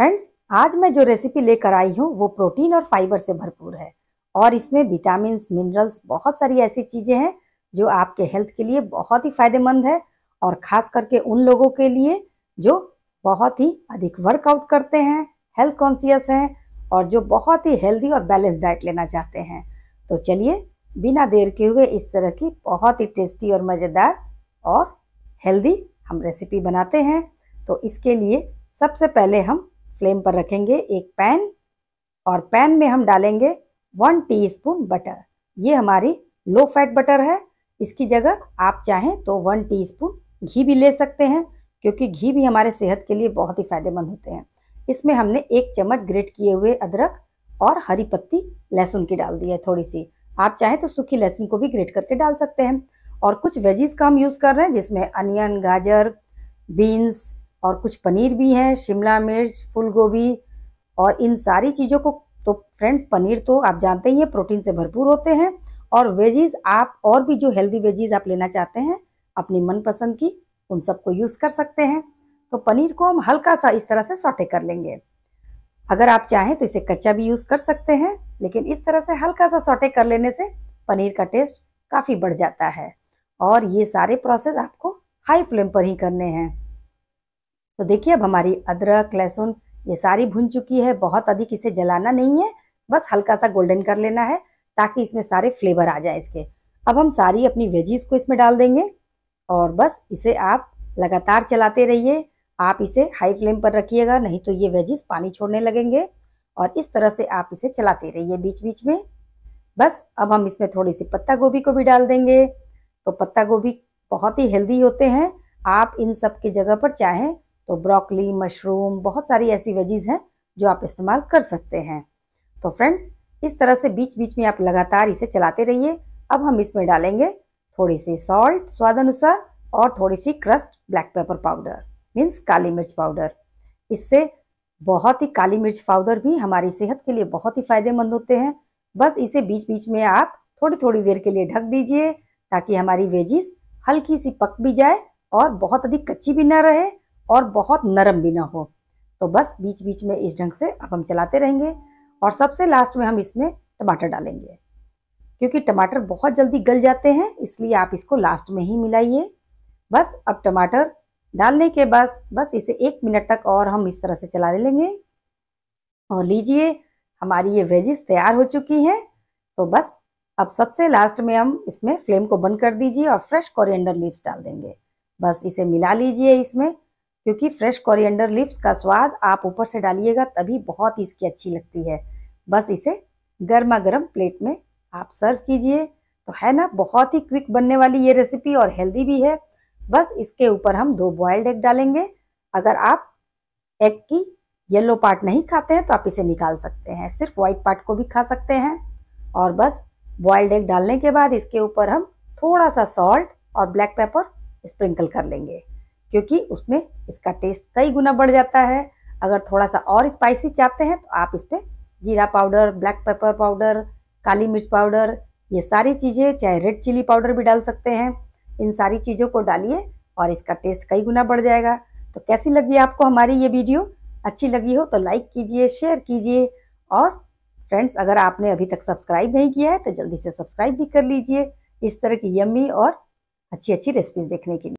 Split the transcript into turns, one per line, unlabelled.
friends आज मैं जो रेसिपी लेकर आई हूँ वो प्रोटीन और फाइबर से भरपूर है और इसमें विटामिन मिनरल्स बहुत सारी ऐसी चीज़ें हैं जो आपके हेल्थ के लिए बहुत ही फायदेमंद है और ख़ास करके उन लोगों के लिए जो बहुत ही अधिक वर्कआउट करते हैं हेल्थ कॉन्सियस हैं और जो बहुत ही हेल्दी और बैलेंस डाइट लेना चाहते हैं तो चलिए बिना देर के हुए इस तरह की बहुत ही टेस्टी और मज़ेदार और हेल्दी हम रेसिपी बनाते हैं तो इसके लिए सबसे पहले हम फ्लेम पर रखेंगे एक पैन और पैन में हम डालेंगे वन टीस्पून बटर ये हमारी लो फैट बटर है इसकी जगह आप चाहें तो वन टीस्पून घी भी ले सकते हैं क्योंकि घी भी हमारे सेहत के लिए बहुत ही फायदेमंद होते हैं इसमें हमने एक चम्मच ग्रेट किए हुए अदरक और हरी पत्ती लहसुन की डाल दी है थोड़ी सी आप चाहें तो सूखी लहसुन को भी ग्रेट करके डाल सकते हैं और कुछ वेजीज का हम यूज़ कर रहे हैं जिसमें अनियन गाजर बीन्स और कुछ पनीर भी है शिमला मिर्च फूल गोभी और इन सारी चीज़ों को तो फ्रेंड्स पनीर तो आप जानते ही हैं प्रोटीन से भरपूर होते हैं और वेजीज आप और भी जो हेल्दी वेजीज आप लेना चाहते हैं अपनी मनपसंद की उन सबको यूज़ कर सकते हैं तो पनीर को हम हल्का सा इस तरह से सॉटे कर लेंगे अगर आप चाहें तो इसे कच्चा भी यूज़ कर सकते हैं लेकिन इस तरह से हल्का सा सॉटे कर लेने से पनीर का टेस्ट काफ़ी बढ़ जाता है और ये सारे प्रोसेस आपको हाई फ्लेम पर ही करने हैं तो देखिए अब हमारी अदरक लहसुन ये सारी भुन चुकी है बहुत अधिक इसे जलाना नहीं है बस हल्का सा गोल्डन कर लेना है ताकि इसमें सारे फ्लेवर आ जाए इसके अब हम सारी अपनी वेजीज को इसमें डाल देंगे और बस इसे आप लगातार चलाते रहिए आप इसे हाई फ्लेम पर रखिएगा नहीं तो ये वेजीज पानी छोड़ने लगेंगे और इस तरह से आप इसे चलाते रहिए बीच बीच में बस अब हम इसमें थोड़ी सी पत्ता गोभी को भी डाल देंगे तो पत्ता गोभी बहुत ही हेल्दी होते हैं आप इन सब की जगह पर चाहें तो ब्रोकली मशरूम बहुत सारी ऐसी वेजीज हैं जो आप इस्तेमाल कर सकते हैं तो फ्रेंड्स इस तरह से बीच बीच में आप लगातार इसे चलाते रहिए अब हम इसमें डालेंगे थोड़ी सी सॉल्ट स्वाद अनुसार और थोड़ी सी crust black pepper powder means काली मिर्च पाउडर इससे बहुत ही काली मिर्च पाउडर भी हमारी सेहत के लिए बहुत ही फायदेमंद होते हैं बस इसे बीच बीच में आप थोड़ी थोड़ी देर के लिए ढक दीजिए ताकि हमारी वेजिस हल्की सी पक भी जाए और बहुत अधिक कच्ची भी ना रहे और बहुत नरम भी ना हो तो बस बीच बीच में इस ढंग से अब हम चलाते रहेंगे और सबसे लास्ट में हम इसमें टमाटर डालेंगे क्योंकि टमाटर बहुत जल्दी गल जाते हैं इसलिए आप इसको लास्ट में ही मिलाइए बस अब टमाटर डालने के बाद बस इसे एक मिनट तक और हम इस तरह से चला लेंगे और लीजिए हमारी ये वेजिस तैयार हो चुकी है तो बस अब सबसे लास्ट में हम इसमें फ्लेम को बंद कर दीजिए और फ्रेश कोरिएंडर लीव्स डाल देंगे बस इसे मिला लीजिए इसमें क्योंकि फ्रेश कोरिएंडर लीव्स का स्वाद आप ऊपर से डालिएगा तभी बहुत ही इसकी अच्छी लगती है बस इसे गर्मा गर्म प्लेट में आप सर्व कीजिए तो है ना बहुत ही क्विक बनने वाली ये रेसिपी और हेल्दी भी है बस इसके ऊपर हम दो बॉयल्ड एग डालेंगे अगर आप एग की येलो पार्ट नहीं खाते हैं तो आप इसे निकाल सकते हैं सिर्फ व्हाइट पार्ट को भी खा सकते हैं और बस बॉयल्ड एग डालने के बाद इसके ऊपर हम थोड़ा सा सॉल्ट और ब्लैक पेपर स्प्रिंकल कर लेंगे क्योंकि उसमें इसका टेस्ट कई गुना बढ़ जाता है अगर थोड़ा सा और स्पाइसी चाहते हैं तो आप इस पर जीरा पाउडर ब्लैक पेपर पाउडर काली मिर्च पाउडर ये सारी चीज़ें चाहे रेड चिली पाउडर भी डाल सकते हैं इन सारी चीज़ों को डालिए और इसका टेस्ट कई गुना बढ़ जाएगा तो कैसी लगी आपको हमारी ये वीडियो अच्छी लगी हो तो लाइक कीजिए शेयर कीजिए और फ्रेंड्स अगर आपने अभी तक सब्सक्राइब नहीं किया है तो जल्दी से सब्सक्राइब भी कर लीजिए इस तरह की यम्मी और अच्छी अच्छी रेसिपीज़ देखने के लिए